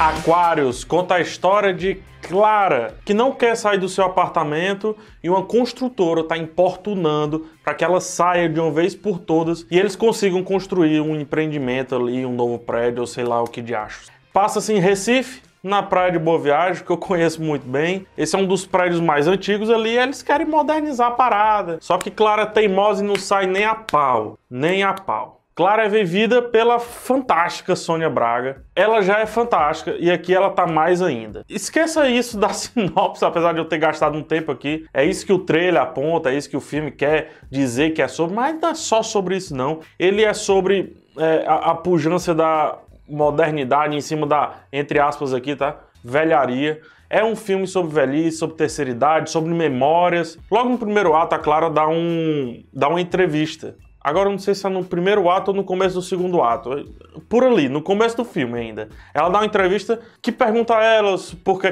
Aquários conta a história de Clara, que não quer sair do seu apartamento e uma construtora está importunando para que ela saia de uma vez por todas e eles consigam construir um empreendimento ali, um novo prédio, ou sei lá o que de achos. Passa-se em Recife, na Praia de Boa Viagem, que eu conheço muito bem. Esse é um dos prédios mais antigos ali, eles querem modernizar a parada. Só que Clara é teimosa e não sai nem a pau, nem a pau. Clara é vivida pela fantástica Sônia Braga. Ela já é fantástica e aqui ela tá mais ainda. Esqueça isso da sinopse, apesar de eu ter gastado um tempo aqui. É isso que o trailer aponta, é isso que o filme quer dizer que é sobre, mas não é só sobre isso não. Ele é sobre é, a, a pujança da modernidade em cima da, entre aspas aqui, tá? Velharia. É um filme sobre velhice, sobre terceira idade, sobre memórias. Logo no primeiro ato, a Clara dá, um, dá uma entrevista Agora não sei se é no primeiro ato ou no começo do segundo ato. Por ali, no começo do filme ainda. Ela dá uma entrevista que pergunta a ela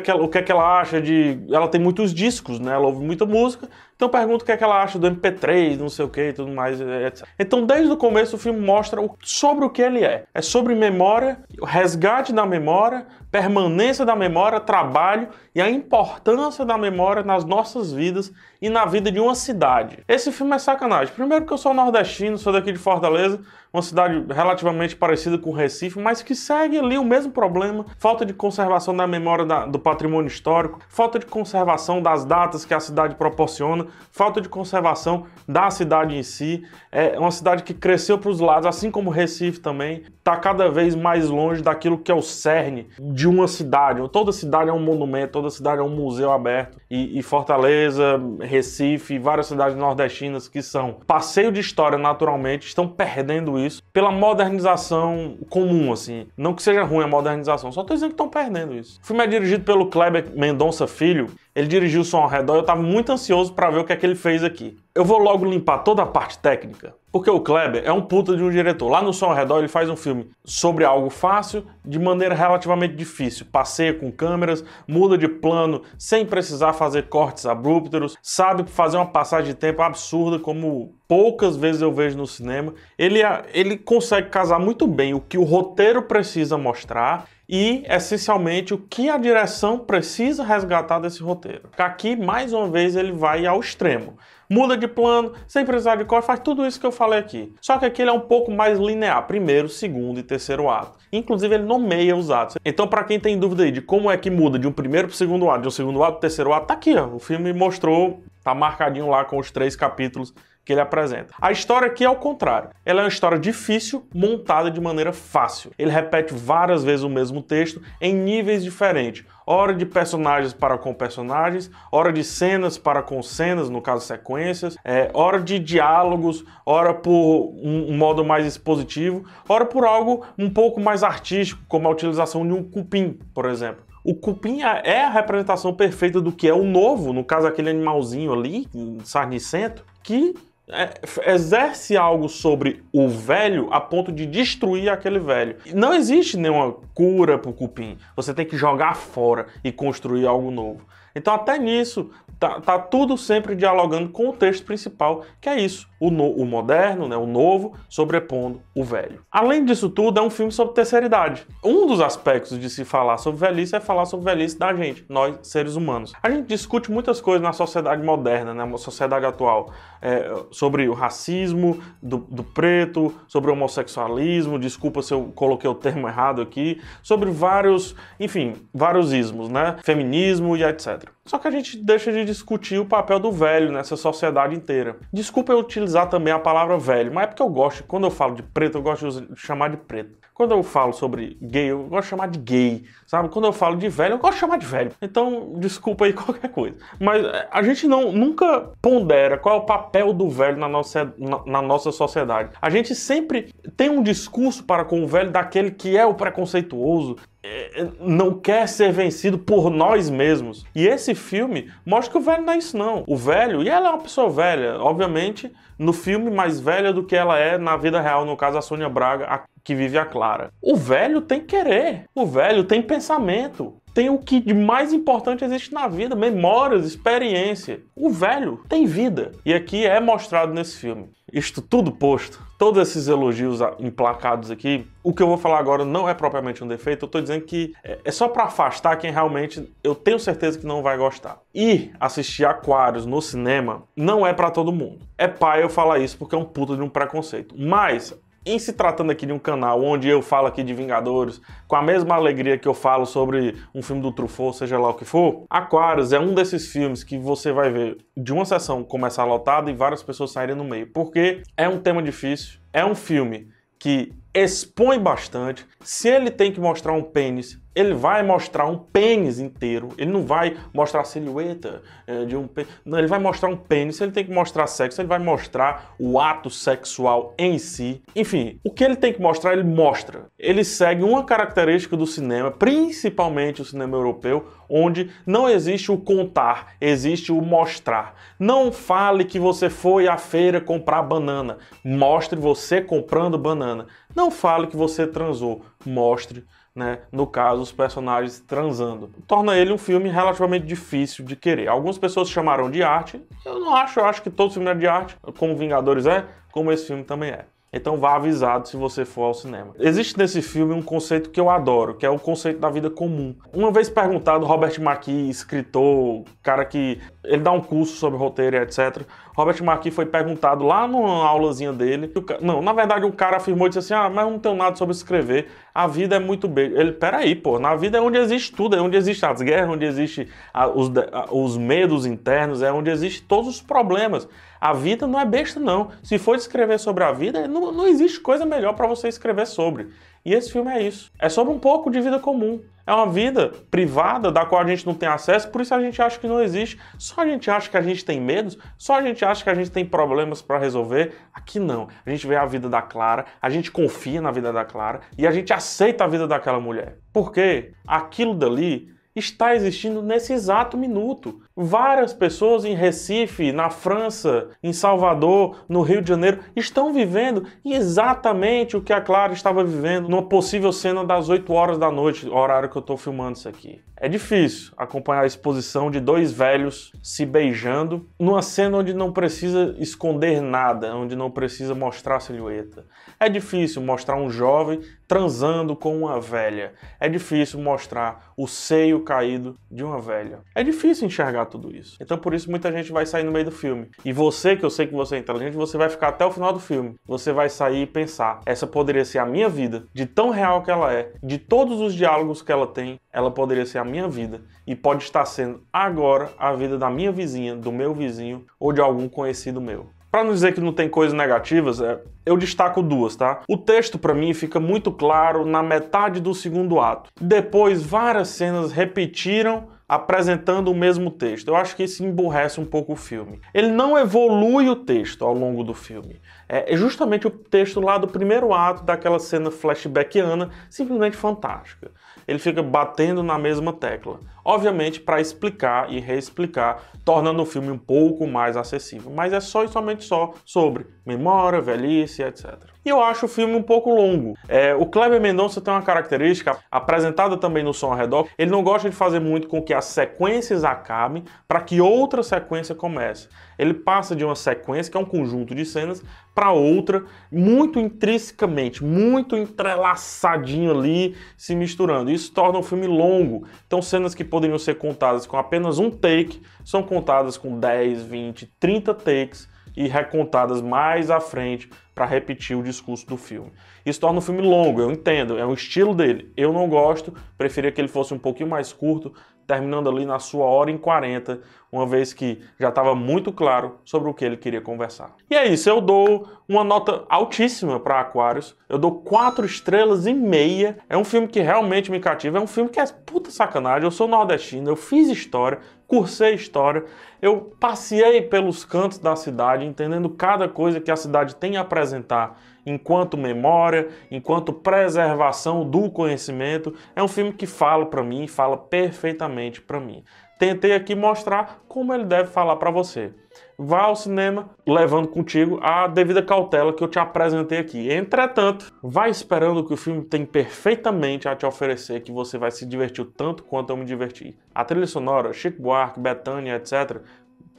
que ela, o que, é que ela acha de. Ela tem muitos discos, né? Ela ouve muita música. Então pergunta o que, é que ela acha do MP3, não sei o que e tudo mais, etc. Então, desde o começo, o filme mostra sobre o que ele é. É sobre memória, o resgate da memória, permanência da memória, trabalho e a importância da memória nas nossas vidas e na vida de uma cidade. Esse filme é sacanagem. Primeiro que eu sou nordestino, sou daqui de Fortaleza, uma cidade relativamente parecida com Recife, mas que segue ali o mesmo problema: falta de conservação da memória da, do patrimônio histórico, falta de conservação das datas que a cidade proporciona, falta de conservação da cidade em si. É uma cidade que cresceu para os lados, assim como Recife também, está cada vez mais longe daquilo que é o cerne de uma cidade. Toda cidade é um monumento, toda cidade é um museu aberto. E, e Fortaleza, Recife, várias cidades nordestinas que são passeio de história naturalmente, estão perdendo isso pela modernização comum, assim. Não que seja ruim a modernização, só tô dizendo que estão perdendo isso. O filme é dirigido pelo Kleber Mendonça Filho, ele dirigiu o som ao redor, eu tava muito ansioso para ver o que é que ele fez aqui. Eu vou logo limpar toda a parte técnica, porque o Kleber é um puta de um diretor. Lá no Som ao Redor ele faz um filme sobre algo fácil, de maneira relativamente difícil. Passeia com câmeras, muda de plano, sem precisar fazer cortes abruptos, sabe fazer uma passagem de tempo absurda, como poucas vezes eu vejo no cinema. Ele, é, ele consegue casar muito bem o que o roteiro precisa mostrar e, essencialmente, o que a direção precisa resgatar desse roteiro. Aqui, mais uma vez, ele vai ao extremo. Muda de plano, sem precisar de cor, faz tudo isso que eu falei aqui. Só que aqui ele é um pouco mais linear, primeiro, segundo e terceiro ato. Inclusive, ele nomeia os atos. Então, para quem tem dúvida aí de como é que muda de um primeiro para o segundo ato, de um segundo ato para o terceiro ato, tá aqui, ó. O filme mostrou Tá marcadinho lá com os três capítulos que ele apresenta. A história aqui é o contrário. Ela é uma história difícil, montada de maneira fácil. Ele repete várias vezes o mesmo texto em níveis diferentes. Hora de personagens para com personagens, hora de cenas para com cenas, no caso sequências, é, hora de diálogos, hora por um, um modo mais expositivo, hora por algo um pouco mais artístico, como a utilização de um cupim, por exemplo o cupim é, é a representação perfeita do que é o novo, no caso aquele animalzinho ali, sarnicento, que é, exerce algo sobre o velho a ponto de destruir aquele velho. Não existe nenhuma cura para o cupim. Você tem que jogar fora e construir algo novo. Então até nisso tá, tá tudo sempre dialogando com o texto principal, que é isso, o, no, o moderno, né, o novo, sobrepondo o velho. Além disso tudo, é um filme sobre terceira idade. Um dos aspectos de se falar sobre velhice é falar sobre velhice da gente, nós, seres humanos. A gente discute muitas coisas na sociedade moderna, na né, sociedade atual, é, sobre o racismo do, do preto, sobre o homossexualismo, desculpa se eu coloquei o termo errado aqui, sobre vários, enfim, vários ismos, né? Feminismo e etc. Só que a gente deixa de discutir o papel do velho nessa sociedade inteira. Desculpa eu utilizar também a palavra velho, mas é porque eu gosto, quando eu falo de preto, eu gosto de chamar de preto. Quando eu falo sobre gay, eu gosto de chamar de gay, sabe? Quando eu falo de velho, eu gosto de chamar de velho. Então, desculpa aí qualquer coisa. Mas é, a gente não nunca pondera qual é o papel do velho na nossa, na, na nossa sociedade. A gente sempre tem um discurso para com o velho daquele que é o preconceituoso, é, é, não quer ser vencido por nós mesmos. E esse filme mostra que o velho não é isso não. O velho, e ela é uma pessoa velha, obviamente, no filme mais velha do que ela é na vida real, no caso a Sônia Braga, a, que vive a Clara. O velho tem querer, o velho tem pensamento tem o que de mais importante existe na vida: memórias, experiência. O velho tem vida. E aqui é mostrado nesse filme. Isto tudo posto, todos esses elogios emplacados aqui, o que eu vou falar agora não é propriamente um defeito, eu estou dizendo que é, é só para afastar quem realmente eu tenho certeza que não vai gostar. E assistir Aquários no cinema não é para todo mundo. É pai eu falar isso porque é um puto de um preconceito. Mas em se tratando aqui de um canal onde eu falo aqui de Vingadores com a mesma alegria que eu falo sobre um filme do Truffaut, seja lá o que for, Aquarius é um desses filmes que você vai ver de uma sessão começar lotada e várias pessoas saírem no meio, porque é um tema difícil, é um filme que expõe bastante. Se ele tem que mostrar um pênis, ele vai mostrar um pênis inteiro. Ele não vai mostrar a silhueta é, de um pênis. Não, ele vai mostrar um pênis. Se ele tem que mostrar sexo, ele vai mostrar o ato sexual em si. Enfim, o que ele tem que mostrar, ele mostra. Ele segue uma característica do cinema, principalmente o cinema europeu, onde não existe o contar, existe o mostrar. Não fale que você foi à feira comprar banana. Mostre você comprando banana. Não fale que você transou, mostre, né, no caso, os personagens transando. Torna ele um filme relativamente difícil de querer. Algumas pessoas chamaram de arte, eu não acho, eu acho que todo filme é de arte, como Vingadores é, como esse filme também é. Então vá avisado se você for ao cinema. Existe nesse filme um conceito que eu adoro, que é o conceito da vida comum. Uma vez perguntado, Robert McKee, escritor, cara que ele dá um curso sobre roteiro e etc. Robert Marquis foi perguntado lá numa aulazinha dele. Ca... Não, na verdade o cara afirmou e disse assim: Ah, mas eu não tenho nada sobre escrever. A vida é muito bem. Ele, peraí, pô, na vida é onde existe tudo, é onde existem as guerras, onde existe os, os medos internos, é onde existe todos os problemas. A vida não é besta, não. Se for escrever sobre a vida, não, não existe coisa melhor para você escrever sobre. E esse filme é isso. É sobre um pouco de vida comum. É uma vida privada da qual a gente não tem acesso, por isso a gente acha que não existe. Só a gente acha que a gente tem medos, só a gente acha que a gente tem problemas para resolver. Aqui não. A gente vê a vida da Clara, a gente confia na vida da Clara e a gente aceita a vida daquela mulher. Porque aquilo dali está existindo nesse exato minuto. Várias pessoas em Recife, na França, em Salvador, no Rio de Janeiro, estão vivendo exatamente o que a Clara estava vivendo numa possível cena das 8 horas da noite, horário que eu estou filmando isso aqui. É difícil acompanhar a exposição de dois velhos se beijando numa cena onde não precisa esconder nada, onde não precisa mostrar a silhueta. É difícil mostrar um jovem transando com uma velha. É difícil mostrar o seio caído de uma velha. É difícil enxergar tudo isso. Então por isso muita gente vai sair no meio do filme. E você, que eu sei que você é inteligente, você vai ficar até o final do filme. Você vai sair e pensar: essa poderia ser a minha vida, de tão real que ela é, de todos os diálogos que ela tem, ela poderia ser a minha vida e pode estar sendo agora a vida da minha vizinha, do meu vizinho ou de algum conhecido meu. Para não dizer que não tem coisas negativas, é, eu destaco duas, tá? O texto para mim fica muito claro na metade do segundo ato. Depois várias cenas repetiram apresentando o mesmo texto. Eu acho que isso emburrece um pouco o filme. Ele não evolui o texto ao longo do filme. É, é justamente o texto lá do primeiro ato daquela cena flashbackiana, simplesmente fantástica. Ele fica batendo na mesma tecla, obviamente para explicar e reexplicar, tornando o filme um pouco mais acessível, mas é só e somente só sobre memória, velhice, etc e eu acho o filme um pouco longo. É, o Kleber Mendonça tem uma característica apresentada também no som ao redor, ele não gosta de fazer muito com que as sequências acabem para que outra sequência comece. Ele passa de uma sequência, que é um conjunto de cenas, para outra, muito intrinsecamente, muito entrelaçadinho ali, se misturando. Isso torna o filme longo. Então, cenas que poderiam ser contadas com apenas um take são contadas com 10, 20, 30 takes e recontadas mais à frente para repetir o discurso do filme. Isso torna o filme longo, eu entendo, é o estilo dele. Eu não gosto, preferia que ele fosse um pouquinho mais curto, terminando ali na sua hora e 40, uma vez que já estava muito claro sobre o que ele queria conversar. E é isso, eu dou uma nota altíssima para Aquários, eu dou quatro estrelas e meia. É um filme que realmente me cativa, é um filme que é puta sacanagem. Eu sou nordestino, eu fiz história, cursei história, eu passei pelos cantos da cidade, entendendo cada coisa que a cidade tem a apresentar enquanto memória, enquanto preservação do conhecimento. É um filme que fala para mim, fala perfeitamente para mim tentei aqui mostrar como ele deve falar para você. Vá ao cinema levando contigo a devida cautela que eu te apresentei aqui. Entretanto, vá esperando que o filme tem perfeitamente a te oferecer, que você vai se divertir tanto quanto eu me diverti. A trilha sonora, Chico Buarque, Bethânia, etc.,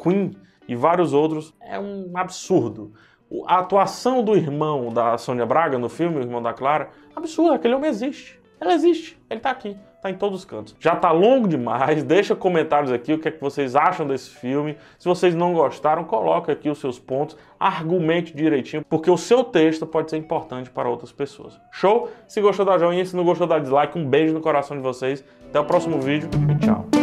Queen e vários outros é um absurdo. A atuação do irmão da Sônia Braga no filme, o irmão da Clara, absurdo, aquele homem existe. Ela existe, ele está aqui, está em todos os cantos. Já está longo demais, deixa comentários aqui o que é que vocês acham desse filme. Se vocês não gostaram, coloca aqui os seus pontos, argumente direitinho, porque o seu texto pode ser importante para outras pessoas. Show? Se gostou, dá joinha, se não gostou, dá dislike. Um beijo no coração de vocês. Até o próximo vídeo e tchau.